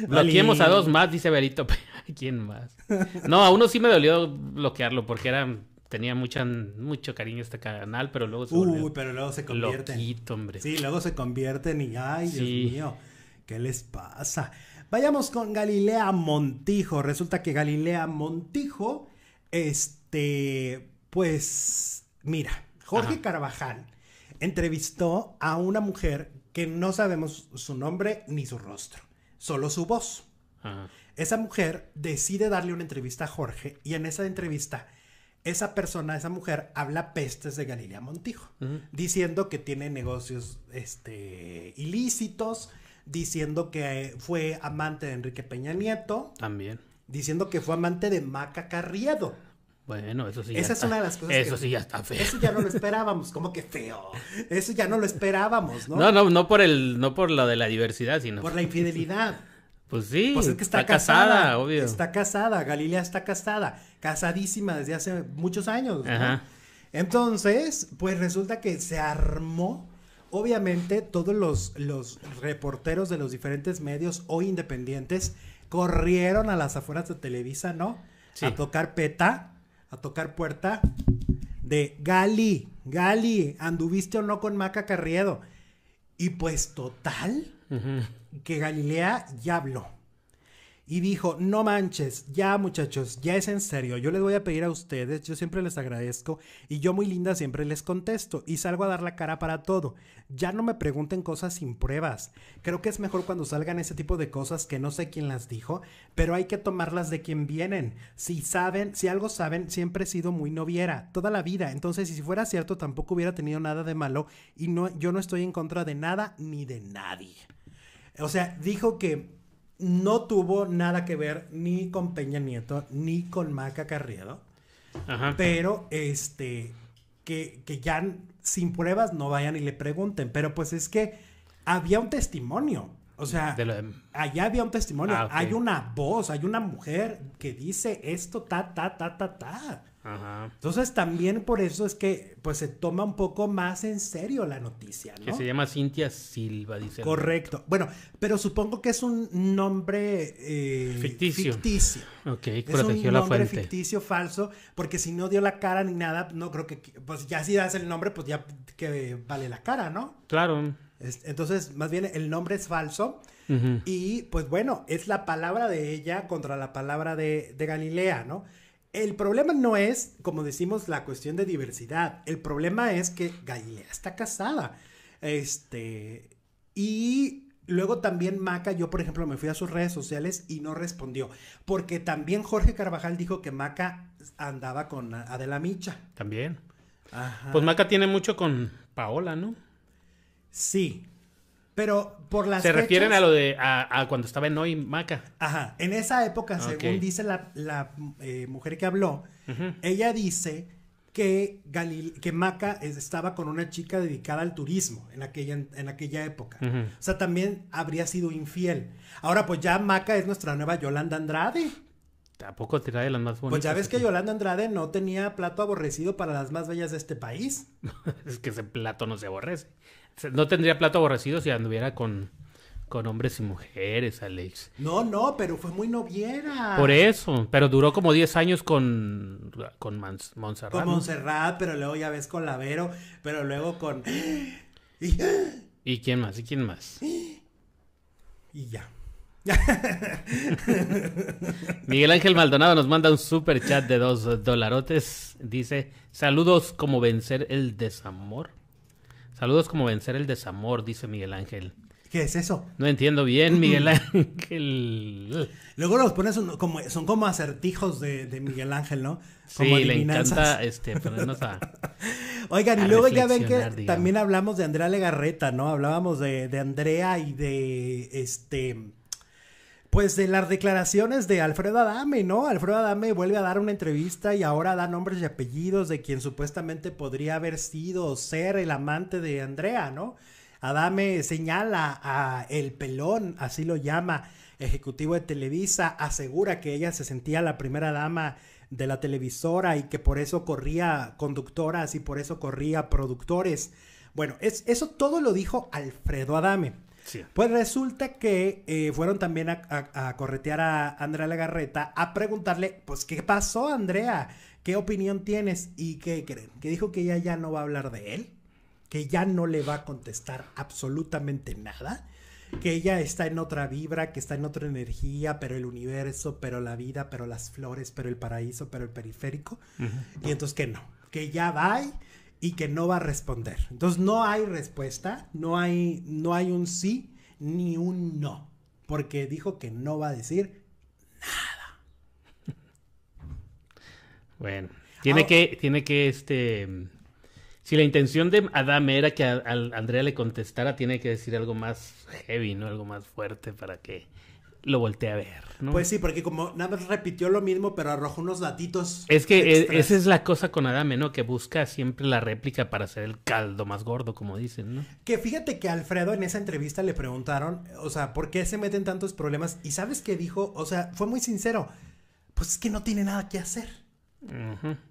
Bloqueemos a dos más, dice Berito. quién más? No, a uno sí me dolió bloquearlo porque era tenía mucho cariño este canal, pero luego se Uy, pero luego se convierten. hombre. Sí, luego se convierten y ay, Dios mío, ¿qué les pasa? Vayamos con Galilea Montijo. Resulta que Galilea Montijo, este, pues, mira, Jorge Carvajal entrevistó a una mujer que no sabemos su nombre ni su rostro solo su voz. Esa mujer decide darle una entrevista a Jorge y en esa entrevista esa persona, esa mujer, habla pestes de Galilea Montijo, diciendo que tiene negocios este, ilícitos, diciendo que fue amante de Enrique Peña Nieto. También. Diciendo que fue amante de Maca Carriedo. Bueno, eso sí. Esa es una de las cosas. Eso sí ya está feo. Eso ya no lo esperábamos, como que feo. Eso ya no lo esperábamos, ¿no? No, no, no por el, no por lo de la diversidad, sino por la infidelidad. Pues sí. Pues que está, casada, obvio. Está casada, Galilea está casada, casadísima desde hace muchos años. Ajá. Entonces, pues resulta que se armó. Obviamente, todos los, los reporteros de los diferentes medios o independientes corrieron a las afueras de Televisa, ¿no? Sí. A tocar peta a tocar puerta de Gali, Gali, anduviste o no con Maca Carriedo. Y pues total, que Galilea ya habló y dijo, no manches, ya muchachos, ya es en serio, yo les voy a pedir a ustedes, yo siempre les agradezco y yo muy linda siempre les contesto y salgo a dar la cara para todo. Ya no me pregunten cosas sin pruebas. Creo que es mejor cuando salgan ese tipo de cosas que no sé quién las dijo, pero hay que tomarlas de quien vienen. Si saben, si algo saben, siempre he sido muy noviera, toda la vida. Entonces, si fuera cierto, tampoco hubiera tenido nada de malo y no, yo no estoy en contra de nada ni de nadie. O sea, dijo que no tuvo nada que ver ni con Peña Nieto ni con Maca Carriado. Pero este, que, ya sin pruebas no vayan y le pregunten. Pero pues es que había un testimonio. O sea, allá había un testimonio. Ah, hay una voz, hay una mujer que dice esto, ta, ta, ta, ta, ta. Ajá. Entonces también por eso es que pues se toma un poco más en serio la noticia, ¿no? Que se llama Cintia Silva, dice. Correcto. Bueno, pero supongo que es un nombre eh, ficticio. ficticio. Ok, es un nombre ficticio falso, porque si no dio la cara ni nada, no creo que pues ya si das el nombre, pues ya que vale la cara, ¿no? Claro. Entonces, más bien el nombre es falso. Y pues bueno, es la palabra de ella contra la palabra de, de Galilea, ¿no? el problema no es, como decimos, la cuestión de diversidad. El problema es que Galilea está casada. Este. Y luego también Maca, yo por ejemplo me fui a sus redes sociales y no respondió. Porque también Jorge Carvajal dijo que Maca andaba con Adela Micha. También. Pues Maca tiene mucho con Paola, ¿no? Sí. Pero por las. Se refieren a lo de. A, cuando estaba en Noy Maca. Ajá. En esa época, según dice la, eh, mujer que habló, ella dice que, Galil que Maca estaba con una chica dedicada al turismo en aquella, en aquella época. O sea, también habría sido infiel. Ahora, pues ya Maca es nuestra nueva Yolanda Andrade. Tampoco te de las más bonitas. Pues ya ves que Yolanda Andrade no tenía plato aborrecido para las más bellas de este país. es que ese plato no se aborrece no tendría plato aborrecido si anduviera con, hombres y mujeres, Alex. No, no, pero fue muy noviera. Por eso, pero duró como 10 años con, con Montserrat. Con Montserrat, pero luego ya ves con Lavero, pero luego con... ¿Y quién más? ¿Y quién más? Y ya. Miguel Ángel Maldonado nos manda un super chat de dos dolarotes. Dice, saludos como vencer el desamor. Saludos como vencer el desamor, dice Miguel Ángel. ¿Qué es eso? No entiendo bien, Miguel Ángel. Luego los pones como, son como acertijos de, Miguel Ángel, ¿no? sí, le encanta este, ponernos a. Oigan, y luego ya ven que también hablamos de Andrea Legarreta, ¿no? Hablábamos de, de Andrea y de este pues de las declaraciones de Alfredo Adame, ¿no? Alfredo Adame vuelve a dar una entrevista y ahora da nombres y apellidos de quien supuestamente podría haber sido o ser el amante de Andrea, ¿no? Adame señala a El Pelón, así lo llama, ejecutivo de Televisa, asegura que ella se sentía la primera dama de la televisora y que por eso corría conductoras y por eso corría productores. Bueno, es, eso todo lo dijo Alfredo Adame. Pues resulta que eh, fueron también a, corretear a Andrea Lagarreta a preguntarle, pues, ¿qué pasó, Andrea? ¿Qué opinión tienes? ¿Y qué creen? Que dijo que ella ya no va a hablar de él, que ya no le va a contestar absolutamente nada, que ella está en otra vibra, que está en otra energía, pero el universo, pero la vida, pero las flores, pero el paraíso, pero el periférico. Y entonces que no, que ya va. Y, y que no va a responder. Entonces no hay respuesta, no hay, no hay un sí ni un no, porque dijo que no va a decir nada. Bueno, tiene que, tiene que, este, si la intención de Adame era que Andrea le contestara, tiene que decir algo más heavy, ¿no? Algo más fuerte para que lo volteé a ver. ¿no? Pues sí, porque como nada repitió lo mismo, pero arrojó unos datitos. Es que eh, esa es la cosa con Adame, ¿no? Que busca siempre la réplica para hacer el caldo más gordo, como dicen, ¿no? Que fíjate que Alfredo en esa entrevista le preguntaron, o sea, ¿por qué se meten tantos problemas? Y sabes qué dijo, o sea, fue muy sincero. Pues es que no tiene nada que hacer.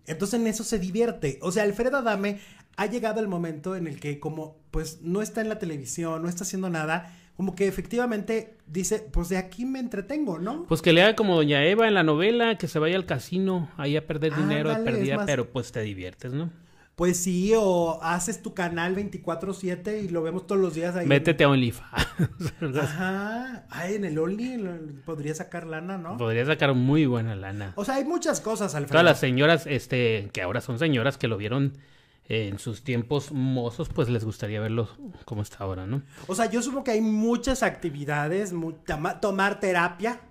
Entonces en eso se divierte. O sea, Alfredo Adame ha llegado el momento en el que como pues no está en la televisión, no está haciendo nada, como que efectivamente dice, pues de aquí me entretengo, ¿no? Pues que le haga como Doña Eva en la novela, que se vaya al casino, ahí a perder ah, dinero, a perdida, pero pues te diviertes, ¿no? Pues sí, o haces tu canal 24-7 y lo vemos todos los días ahí. Métete a OnlyFans. Ajá. Ay, en el Only podría sacar lana, ¿no? Podría sacar muy buena lana. O sea, hay muchas cosas, Alfredo. Todas las señoras, este, que ahora son señoras que lo vieron en sus tiempos mozos, pues les gustaría verlo como está ahora, ¿no? O sea, yo supongo que hay muchas actividades, tomar terapia.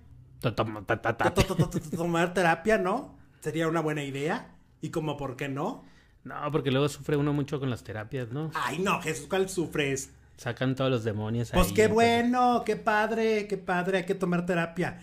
tomar terapia, ¿no? Sería una buena idea. ¿Y como por qué no? No, porque luego sufre uno mucho con las terapias, ¿no? Ay, no, Jesús, ¿cuál sufres? Sacan todos los demonios. Pues qué bueno, qué padre, qué padre, hay que tomar terapia.